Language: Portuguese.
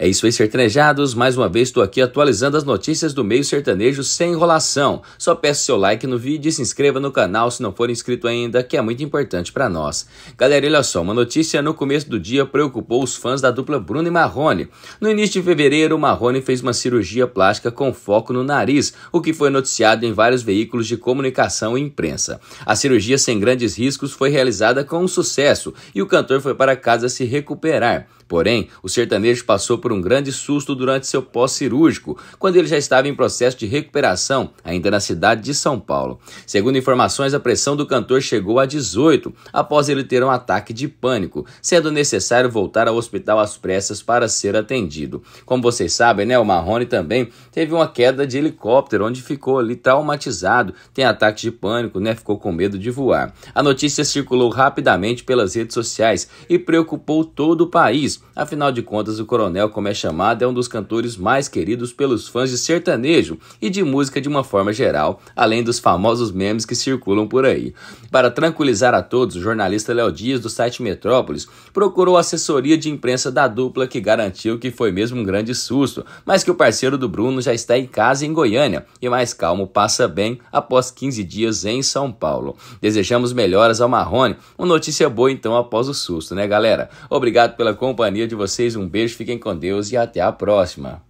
É isso aí, sertanejados. Mais uma vez estou aqui atualizando as notícias do meio sertanejo sem enrolação. Só peço seu like no vídeo e se inscreva no canal se não for inscrito ainda, que é muito importante para nós. Galera, olha só, uma notícia no começo do dia preocupou os fãs da dupla Bruno e Marrone. No início de fevereiro, Marrone fez uma cirurgia plástica com foco no nariz, o que foi noticiado em vários veículos de comunicação e imprensa. A cirurgia sem grandes riscos foi realizada com sucesso e o cantor foi para casa se recuperar. Porém, o sertanejo passou por um grande susto durante seu pós-cirúrgico, quando ele já estava em processo de recuperação, ainda na cidade de São Paulo. Segundo informações, a pressão do cantor chegou a 18 após ele ter um ataque de pânico, sendo necessário voltar ao hospital às pressas para ser atendido. Como vocês sabem, né, o Marrone também teve uma queda de helicóptero, onde ficou ali traumatizado, tem ataque de pânico, né, ficou com medo de voar. A notícia circulou rapidamente pelas redes sociais e preocupou todo o país Afinal de contas, o Coronel, como é chamado, é um dos cantores mais queridos pelos fãs de sertanejo e de música de uma forma geral, além dos famosos memes que circulam por aí. Para tranquilizar a todos, o jornalista Léo Dias, do site Metrópolis, procurou a assessoria de imprensa da dupla que garantiu que foi mesmo um grande susto, mas que o parceiro do Bruno já está em casa em Goiânia e mais calmo passa bem após 15 dias em São Paulo. Desejamos melhoras ao Marrone. Uma notícia boa então após o susto, né, galera? Obrigado pela companhia companhia de vocês. Um beijo, fiquem com Deus e até a próxima.